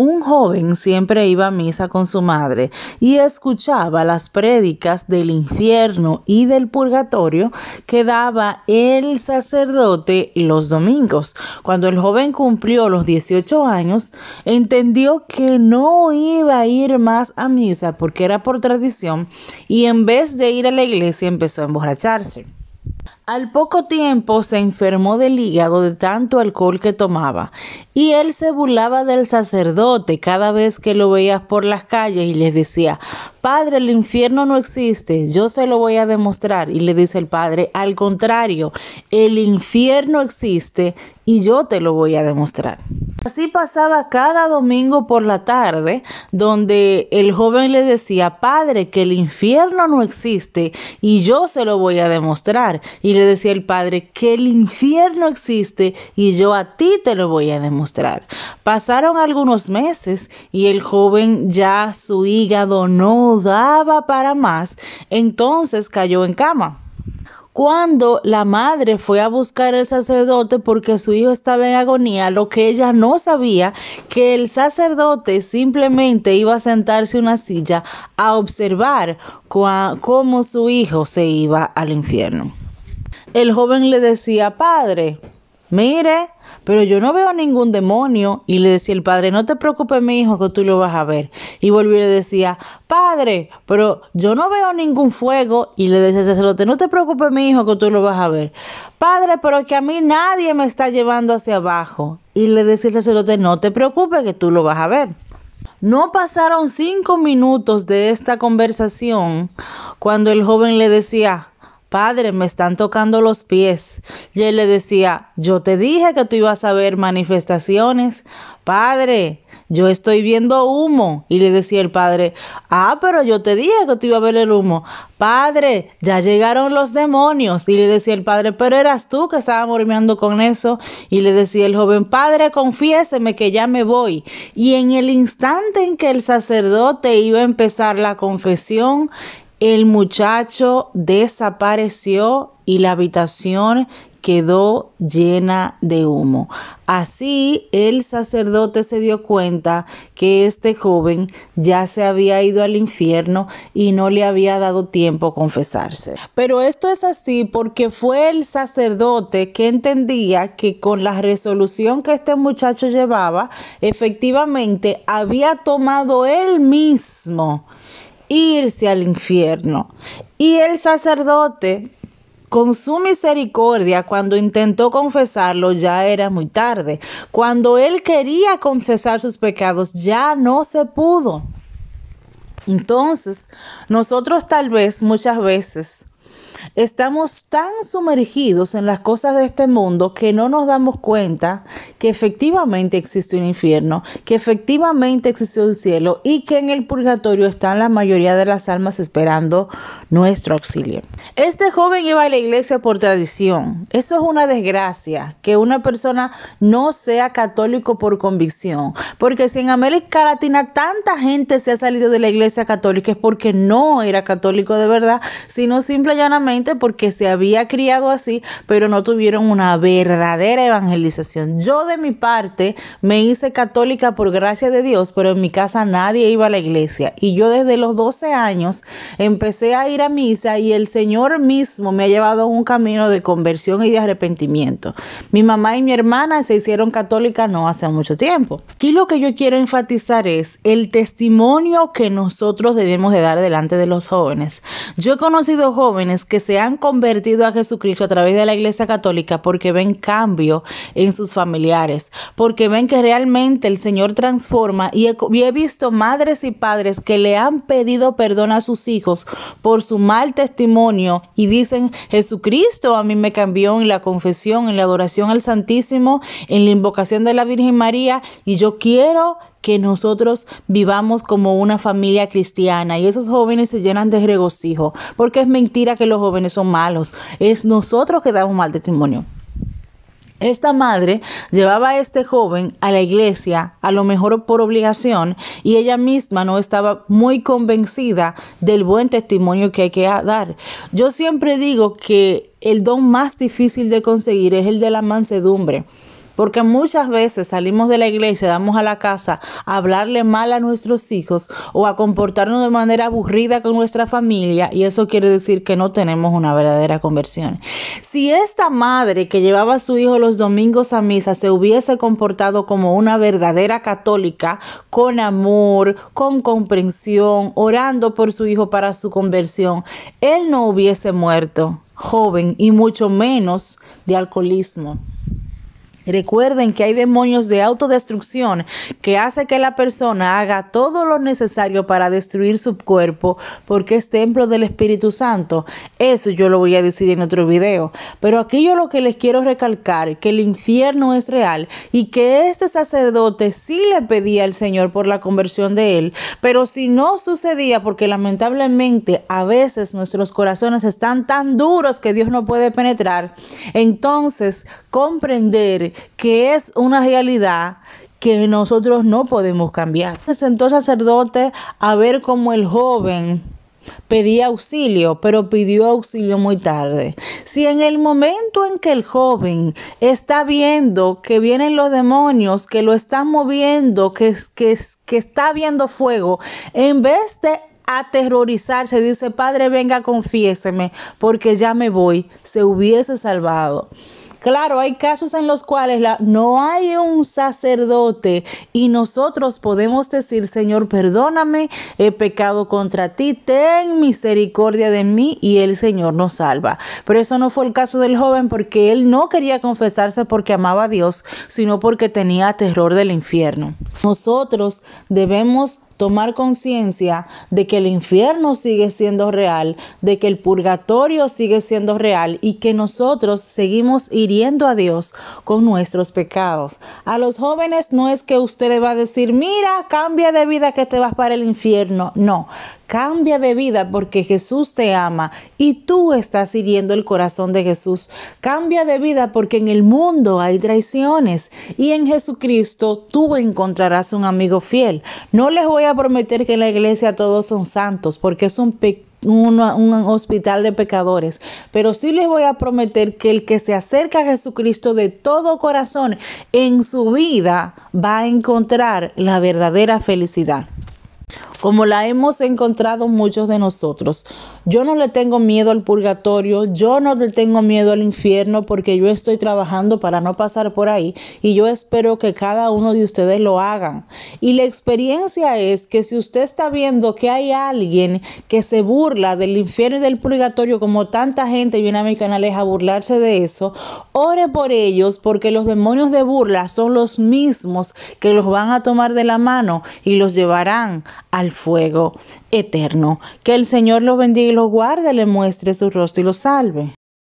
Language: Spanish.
Un joven siempre iba a misa con su madre y escuchaba las prédicas del infierno y del purgatorio que daba el sacerdote los domingos. Cuando el joven cumplió los 18 años, entendió que no iba a ir más a misa porque era por tradición y en vez de ir a la iglesia empezó a emborracharse. Al poco tiempo se enfermó del hígado de tanto alcohol que tomaba, y él se burlaba del sacerdote cada vez que lo veía por las calles y le decía, Padre, el infierno no existe, yo se lo voy a demostrar. Y le dice el padre, al contrario, el infierno existe y yo te lo voy a demostrar. Así pasaba cada domingo por la tarde, donde el joven le decía, Padre, que el infierno no existe y yo se lo voy a demostrar. Y le decía el padre, que el infierno existe y yo a ti te lo voy a demostrar. Pasaron algunos meses y el joven ya su hígado no daba para más, entonces cayó en cama. Cuando la madre fue a buscar al sacerdote porque su hijo estaba en agonía, lo que ella no sabía, que el sacerdote simplemente iba a sentarse en una silla a observar cómo su hijo se iba al infierno. El joven le decía, padre, mire, pero yo no veo ningún demonio. Y le decía el padre, no te preocupes, mi hijo, que tú lo vas a ver. Y volvió y le decía, padre, pero yo no veo ningún fuego. Y le decía el sacerdote, no te preocupes, mi hijo, que tú lo vas a ver. Padre, pero que a mí nadie me está llevando hacia abajo. Y le decía el sacerdote, no te preocupes, que tú lo vas a ver. No pasaron cinco minutos de esta conversación cuando el joven le decía, Padre, me están tocando los pies. Y él le decía, yo te dije que tú ibas a ver manifestaciones. Padre, yo estoy viendo humo. Y le decía el padre, ah, pero yo te dije que tú ibas a ver el humo. Padre, ya llegaron los demonios. Y le decía el padre, pero eras tú que estaba mormeando con eso. Y le decía el joven, padre, confiéseme que ya me voy. Y en el instante en que el sacerdote iba a empezar la confesión, el muchacho desapareció y la habitación quedó llena de humo. Así el sacerdote se dio cuenta que este joven ya se había ido al infierno y no le había dado tiempo a confesarse. Pero esto es así porque fue el sacerdote que entendía que con la resolución que este muchacho llevaba, efectivamente había tomado él mismo irse al infierno. Y el sacerdote, con su misericordia, cuando intentó confesarlo, ya era muy tarde. Cuando él quería confesar sus pecados, ya no se pudo. Entonces, nosotros tal vez muchas veces Estamos tan sumergidos en las cosas de este mundo que no nos damos cuenta que efectivamente existe un infierno, que efectivamente existe un cielo y que en el purgatorio están la mayoría de las almas esperando nuestro auxilio. Este joven iba a la iglesia por tradición. Eso es una desgracia, que una persona no sea católico por convicción. Porque si en América Latina tanta gente se ha salido de la iglesia católica es porque no era católico de verdad, sino simple llanamente porque se había criado así, pero no tuvieron una verdadera evangelización. Yo de mi parte me hice católica por gracia de Dios, pero en mi casa nadie iba a la iglesia. Y yo desde los 12 años empecé a ir a misa y el Señor mismo me ha llevado a un camino de conversión y de arrepentimiento. Mi mamá y mi hermana se hicieron católicas no hace mucho tiempo. Aquí lo que yo quiero enfatizar es el testimonio que nosotros debemos de dar delante de los jóvenes. Yo he conocido jóvenes que se han convertido a Jesucristo a través de la Iglesia Católica porque ven cambio en sus familiares, porque ven que realmente el Señor transforma y he, y he visto madres y padres que le han pedido perdón a sus hijos por su mal testimonio y dicen, Jesucristo a mí me cambió en la confesión, en la adoración al Santísimo, en la invocación de la Virgen María y yo quiero que nosotros vivamos como una familia cristiana y esos jóvenes se llenan de regocijo, porque es mentira que los jóvenes son malos, es nosotros que damos mal testimonio. Esta madre llevaba a este joven a la iglesia, a lo mejor por obligación, y ella misma no estaba muy convencida del buen testimonio que hay que dar. Yo siempre digo que el don más difícil de conseguir es el de la mansedumbre. Porque muchas veces salimos de la iglesia, damos a la casa a hablarle mal a nuestros hijos o a comportarnos de manera aburrida con nuestra familia y eso quiere decir que no tenemos una verdadera conversión. Si esta madre que llevaba a su hijo los domingos a misa se hubiese comportado como una verdadera católica, con amor, con comprensión, orando por su hijo para su conversión, él no hubiese muerto joven y mucho menos de alcoholismo. Recuerden que hay demonios de autodestrucción que hace que la persona haga todo lo necesario para destruir su cuerpo porque es templo del Espíritu Santo. Eso yo lo voy a decir en otro video. Pero aquí yo lo que les quiero recalcar, que el infierno es real y que este sacerdote sí le pedía al Señor por la conversión de él, pero si no sucedía, porque lamentablemente a veces nuestros corazones están tan duros que Dios no puede penetrar, entonces comprender que es una realidad que nosotros no podemos cambiar. Se sentó el sacerdote a ver cómo el joven pedía auxilio, pero pidió auxilio muy tarde. Si en el momento en que el joven está viendo que vienen los demonios, que lo están moviendo, que, que, que está viendo fuego, en vez de aterrorizarse, dice, Padre, venga, confiéseme, porque ya me voy, se hubiese salvado. Claro, hay casos en los cuales no hay un sacerdote y nosotros podemos decir, Señor, perdóname, he pecado contra ti, ten misericordia de mí y el Señor nos salva. Pero eso no fue el caso del joven porque él no quería confesarse porque amaba a Dios, sino porque tenía terror del infierno. Nosotros debemos tomar conciencia de que el infierno sigue siendo real, de que el purgatorio sigue siendo real y que nosotros seguimos hiriendo a Dios con nuestros pecados. A los jóvenes no es que usted le va a decir, mira, cambia de vida que te vas para el infierno. No, Cambia de vida porque Jesús te ama y tú estás hiriendo el corazón de Jesús. Cambia de vida porque en el mundo hay traiciones y en Jesucristo tú encontrarás un amigo fiel. No les voy a prometer que en la iglesia todos son santos porque es un un, hospital de pecadores. Pero sí les voy a prometer que el que se acerca a Jesucristo de todo corazón en su vida va a encontrar la verdadera felicidad como la hemos encontrado muchos de nosotros. Yo no le tengo miedo al purgatorio, yo no le tengo miedo al infierno porque yo estoy trabajando para no pasar por ahí y yo espero que cada uno de ustedes lo hagan. Y la experiencia es que si usted está viendo que hay alguien que se burla del infierno y del purgatorio como tanta gente viene a mi canal a burlarse de eso, ore por ellos porque los demonios de burla son los mismos que los van a tomar de la mano y los llevarán al fuego eterno. Que el Señor los bendiga lo guarde, le muestre su rostro y lo salve.